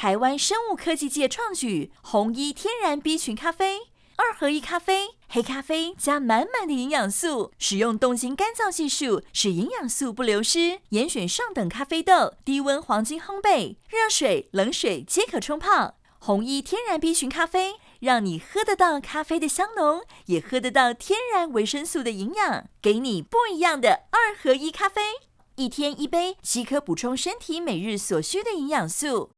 台湾生物科技界创举——红衣天然 B 群咖啡，二合一咖啡，黑咖啡加满满的营养素，使用冻精干燥技术，使营养素不流失，严选上等咖啡豆，低温黄金烘焙，热水、冷水皆可冲泡。红衣天然 B 群咖啡，让你喝得到咖啡的香浓，也喝得到天然维生素的营养，给你不一样的二合一咖啡。一天一杯，即可补充身体每日所需的营养素。